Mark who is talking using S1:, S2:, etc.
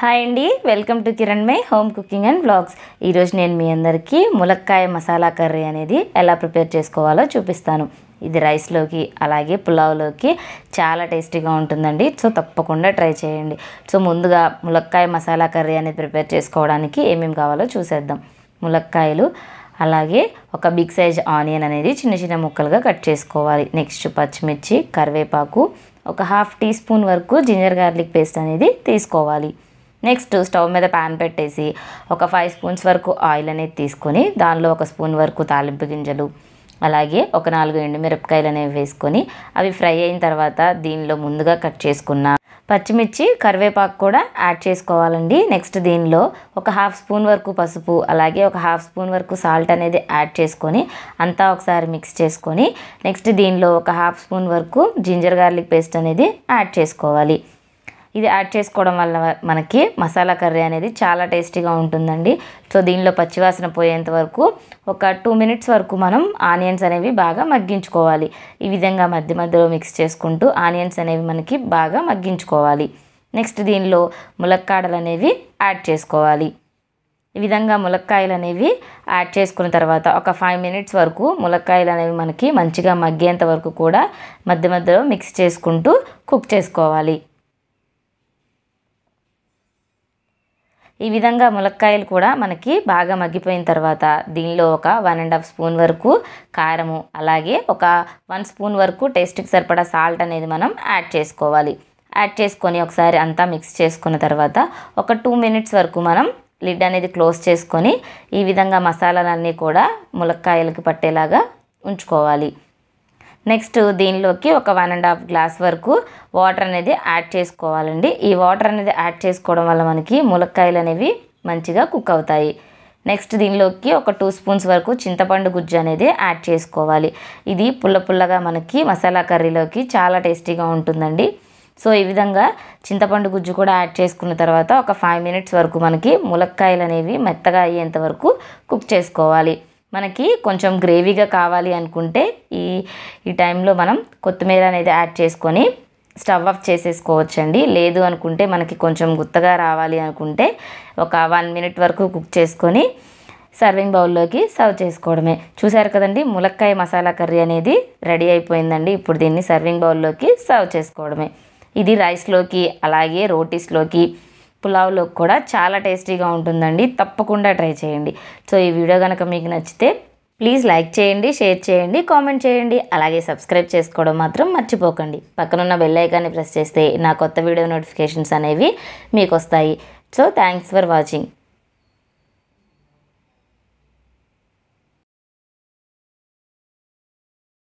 S1: hi అండి welcome to Kiran my home cooking and blogs ఈరోజు నేను మీ అందరికీ ములక్కాయ మసాలా కర్రీ అనేది ఎలా ప్రిపేర్ చేసుకోవాలో చూపిస్తాను ఇది రైస్లోకి అలాగే పులావ్లోకి చాలా టేస్టీగా ఉంటుందండి సో తప్పకుండా ట్రై చేయండి సో ముందుగా ములక్కాయ మసాలా కర్రీ అనేది ప్రిపేర్ చేసుకోవడానికి ఏమేమి కావాలో చూసేద్దాం ములక్కాయలు అలాగే ఒక బిగ్ సైజ్ ఆనియన్ అనేది చిన్న చిన్న ముక్కలుగా కట్ చేసుకోవాలి నెక్స్ట్ పచ్చిమిర్చి కరివేపాకు ఒక హాఫ్ టీ స్పూన్ వరకు జింజర్ గార్లిక్ పేస్ట్ అనేది తీసుకోవాలి నెక్స్ట్ స్టవ్ మీద ప్యాన్ పెట్టేసి ఒక ఫైవ్ స్పూన్స్ వరకు ఆయిల్ అనేది తీసుకొని దానిలో ఒక స్పూన్ వరకు తాలింపు గింజలు అలాగే ఒక నాలుగు ఎండుమిరపకాయలు అనేవి వేసుకొని అవి ఫ్రై అయిన తర్వాత దీనిలో ముందుగా కట్ చేసుకున్న పచ్చిమిర్చి కరివేపాకు కూడా యాడ్ చేసుకోవాలండి నెక్స్ట్ దీనిలో ఒక హాఫ్ స్పూన్ వరకు పసుపు అలాగే ఒక హాఫ్ స్పూన్ వరకు సాల్ట్ అనేది యాడ్ చేసుకొని అంతా ఒకసారి మిక్స్ చేసుకొని నెక్స్ట్ దీనిలో ఒక హాఫ్ స్పూన్ వరకు జింజర్ గార్లిక్ పేస్ట్ అనేది యాడ్ చేసుకోవాలి ఇది యాడ్ చేసుకోవడం వల్ల మనకి మసాలా కర్రీ అనేది చాలా టేస్టీగా ఉంటుందండి సో దీనిలో పచ్చివాసన పోయేంత వరకు ఒక టూ మినిట్స్ వరకు మనం ఆనియన్స్ అనేవి బాగా మగ్గించుకోవాలి ఈ విధంగా మధ్య మధ్యలో మిక్స్ చేసుకుంటూ ఆనియన్స్ అనేవి మనకి బాగా మగ్గించుకోవాలి నెక్స్ట్ దీనిలో ములక్కాడలు అనేవి యాడ్ చేసుకోవాలి ఈ విధంగా ములక్కాయలు అనేవి యాడ్ చేసుకున్న తర్వాత ఒక ఫైవ్ మినిట్స్ వరకు ములక్కాయలు అనేవి మనకి మంచిగా మగ్గేంత వరకు కూడా మధ్య మధ్యలో మిక్స్ చేసుకుంటూ కుక్ చేసుకోవాలి ఈ విధంగా ములక్కాయలు కూడా మనకి బాగా మగ్గిపోయిన తర్వాత దీనిలో ఒక వన్ అండ్ హాఫ్ స్పూన్ వరకు కారము అలాగే ఒక వన్ స్పూన్ వరకు టేస్ట్కి సరిపడా సాల్ట్ అనేది మనం యాడ్ చేసుకోవాలి యాడ్ చేసుకొని ఒకసారి అంతా మిక్స్ చేసుకున్న తర్వాత ఒక టూ మినిట్స్ వరకు మనం లిడ్ అనేది క్లోజ్ చేసుకొని ఈ విధంగా మసాలాలన్నీ కూడా ములక్కాయలకు పట్టేలాగా ఉంచుకోవాలి నెక్స్ట్ దీనిలోకి ఒక వన్ అండ్ హాఫ్ గ్లాస్ వరకు వాటర్ అనేది యాడ్ చేసుకోవాలండి ఈ వాటర్ అనేది యాడ్ చేసుకోవడం వల్ల మనకి ములక్కాయలు అనేవి మంచిగా కుక్ అవుతాయి నెక్స్ట్ దీనిలోకి ఒక టూ స్పూన్స్ వరకు చింతపండు గుజ్జు అనేది యాడ్ చేసుకోవాలి ఇది పుల్ల పుల్లగా మనకి మసాలా కర్రీలోకి చాలా టేస్టీగా ఉంటుందండి సో ఈ విధంగా చింతపండు గుజ్జు కూడా యాడ్ చేసుకున్న తర్వాత ఒక ఫైవ్ మినిట్స్ వరకు మనకి ములక్కాయలు అనేవి మెత్తగా అయ్యేంత వరకు కుక్ చేసుకోవాలి మనకి కొంచెం గ్రేవీగా కావాలి అనుకుంటే ఈ ఈ టైంలో మనం కొత్తిమీర అనేది యాడ్ చేసుకొని స్టవ్ ఆఫ్ చేసేసుకోవచ్చండి లేదు అనుకుంటే మనకి కొంచెం గుత్తగా రావాలి అనుకుంటే ఒక వన్ మినిట్ వరకు కుక్ చేసుకొని సర్వింగ్ బౌల్లోకి సర్వ్ చేసుకోవడమే చూసారు కదండి ములక్కాయ మసాలా కర్రీ అనేది రెడీ అయిపోయిందండి ఇప్పుడు దీన్ని సర్వింగ్ బౌల్లోకి సర్వ్ చేసుకోవడమే ఇది రైస్లోకి అలాగే రోటీస్లోకి పులావ్లో కూడా చాలా టేస్టీగా ఉంటుందండి తప్పకుండా ట్రై చేయండి సో ఈ వీడియో కనుక మీకు నచ్చితే ప్లీజ్ లైక్ చేయండి షేర్ చేయండి కామెంట్ చేయండి అలాగే సబ్స్క్రైబ్ చేసుకోవడం మాత్రం మర్చిపోకండి పక్కనున్న బెల్లైకాన్ని ప్రెస్ చేస్తే నా కొత్త వీడియో నోటిఫికేషన్స్ అనేవి మీకు వస్తాయి సో థ్యాంక్స్ ఫర్ వాచింగ్